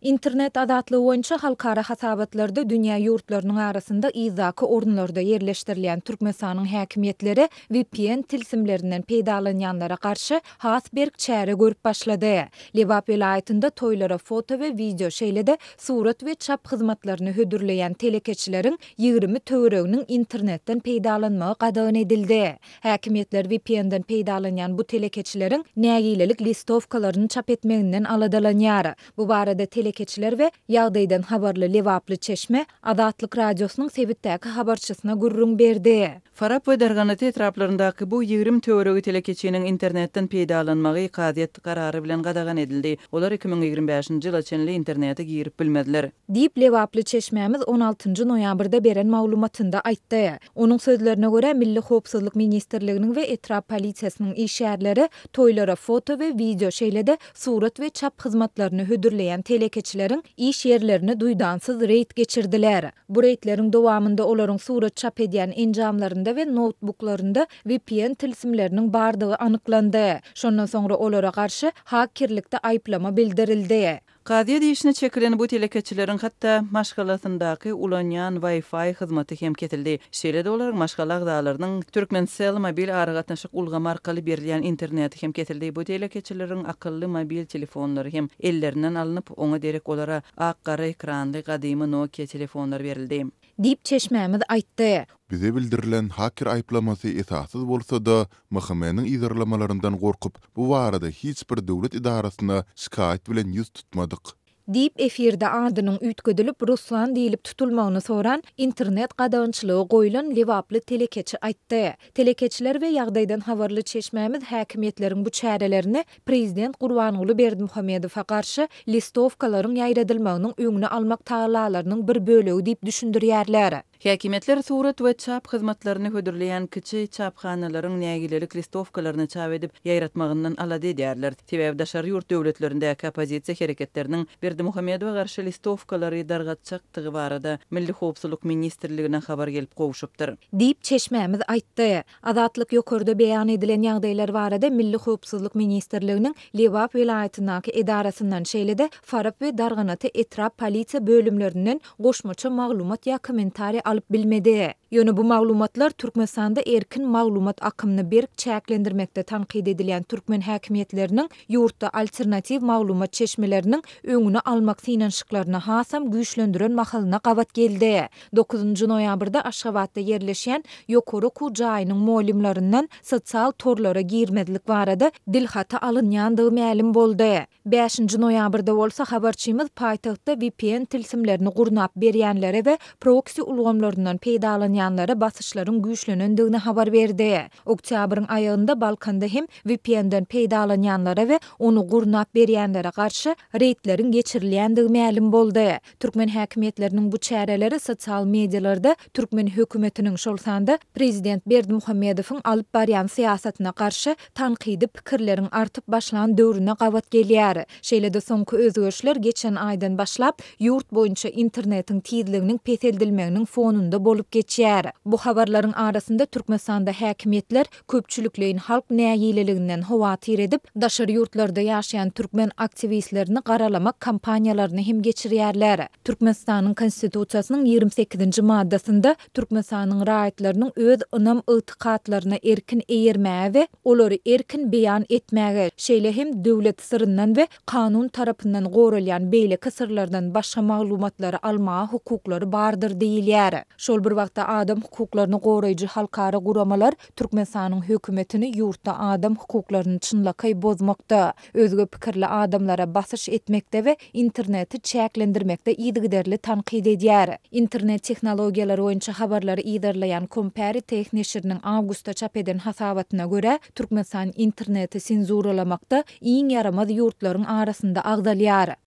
Internet adatlygy boýunça halkara hasabatlarda dünýä ýurtlarynyň arasynda izaky ornlarda ýerleşdirilýän türkmensanyň häkimetleri VPN tilsimlerinden peýdalanýanlara garşy Hasberg çäre görüp başlady. Lebap welaýatynda toylara foto we video şeýlede surat we çap hyzmatlaryny hödürleýän telekeçileriň 20 töwereginiň internetden peydalanma gadagyn edildi. Häkimetler VPN-den peýdalanýan bu telekeçileriň nägilelik listowkalaryny çap etmeginden aladalanýar. Bu barada tele Ele keçiler ve yağdaydan habarlı levaplı çeşme adatlık radyosunun sebitdəki habarçısına gurrun berdi. Farap ve dargana tetraplarındakı bu 20 teoriogu telekeçinin internetten peydalanmağı ikaziyyat kararı bilen qadagan edildi. Olar 2025. yıl açenli internete giyirip bilmediler. Diyip levaplı çeşmemiz 16. noyabrda beren maulumatında aytta. Onun sözlerine gore Milli Hopsızlık Ministerliklerinin ve etraf polisinin işerleri toylara foto ve video şeylede surat ve çap hizmatlarını hüdürleyen telekeçilerini anketçilerin iş yerlerini duydansız reyt geçirdiler. Bu reytlerin devamında oların sura çap ediyen encamlarında ve notebooklarında VPN tilsimlerinin bardağı anıqlandı. Şondan sonra olara karşı hakirlikta ayplama bildirildi. Qadiya deyişini çekilin bu telekeçilerin hatta maşqalatındaki ulanyan Wi-Fi hizmeti hem ketildi. Şeyle de olarak maşqalak dağlarının Türkmensel mobil arağatnaşıq ulga markalı berliyan interneti hem ketildi. Bu telekeçilerin akıllı mobil telefonları hem ellerinden alınıp ona derek olara akkara ekranlı qadiyy qadiyy telefonları qadiyy qadiyy qadiyy qadiyy bize bildirilen hakir ayplaması esasız bolsa da Mahamenin izirlamalarından gorkup bu varada hiç bir devlet idarasına şikayet bilen yüz tutmadık. Deyip efirde adının ütgödülüp Ruslan deyilip tutulmağını soran internet qadağınçılığı qoylan levaplı telekeçi aytta. Telekeçiler ve yağdaydan havarlı çeşmemiz hakimiyetlerin bu çarelerini Prezident Qurvanoğlu Berdi Muhammedov'a karşı listovkaların yayradilmağının ünlü almak taalalarının bir bölü deyip düşündür yerleri. Häkimetler surat we çap hyzmatlaryny hödürleýän kiçi çapxanalaryň nägileri kristofkalaryny çap edip ýaýratmagyndan ala diýerler. Tebäbi daşary ýurt döwletlerinde kapozisiýa hereketleriniň Berdi Muhammedowa garşy listofkalary dargy barada Milli howpsuzlyk ministrligine habar gelip gowşupdyr. Diýip çeşmämiz aýtdy. Azatlyk ýokarda beýan edilen ýagdaýlar barada Milli howpsuzlyk ministrliginiň Lewap welaýatynyňky edarasyndan şeýlede Farap we Dargynaty etrap polisiýa bölümlerinden goşmaça maglumat ýa komentary alıp bilmedi. Yönü bu maglumatlar Türkmenistan'da erkin maglumat akımını berk çäklendirmekde tanqid edilen türkmen häkimiýetleriniň ýurtda alternativ maglumat çeşmelerinin öňüne almak synan hasam güýçlendiren mahalyna gawat geldi. 9-njy noýabrda Aşgabatda yerleşen ýokary kujaýynyň muallimlerinden sosial torlara girmedilik dil dilhata alynýandygy ma'lum boldy. 5-nji noýabrda bolsa habarçymyz paýtagtda VPN tilsimlerini gurnap berýänlere we proxy ulgam adamlarından peydalan basyşlaryň basışların güçlünün berdi. havar verdi. Oktyabrın Balkanda hem VPN-den yanları ve onu gurnap beryanlara karşı reýtleriň geçirilen dığı boldy. Türkmen häkimetleriniň bu çareleri sosial medyalarda Türkmen şol sanda Prezident Berdi Muhammedowyň alıp baryan siyasatına garşy tankiydi pikirleriň artıp başlan döwrüne qavat gelýär. Şeyle de sonku özgörüşler geçen aýdan başlap yurt boyunca internetin tiyy tiyy tiyy fonunda bolup geçer. Bu havarların arasında Türkmenistanda hekimiyetler köpçülükleyin halk neyililiginden hova edip, daşır yurtlarda yaşayan Türkmen aktivistlerini qaralamak kampanyalarını hem geçiriyerler. Türkmenistanyň konstitusiýasynyň 28. maddasında Türkmenistanyň raýatlarynyň öz ınam ıtikatlarına erkin eyirme ve olori erkin beyan etmäge, şeýle şeyle hem döwlet sırrından ve kanun tarafından gorulyan beýle kısırlardan başga mağlumatları alma hukukları bardır diýilýär. Şol bir wagtda adam hukuklaryny goraýjy halkara guramalar Türkmensanyň hökümetini ýurtda adam hukuklaryny çynlakaý bozmakda, özgö pikirli adamlara basyş etmekde we interneti çäklendirmekde iýdigiderli tanqid edýär. Internet tehnologiýalary boýunça habarlary iýdirleýän Compare technisher awgustda çap eden hasabatyna görä Türkmensan interneti senzuralamakda iň ýaramaz ýurtlaryň arasynda agdalýar.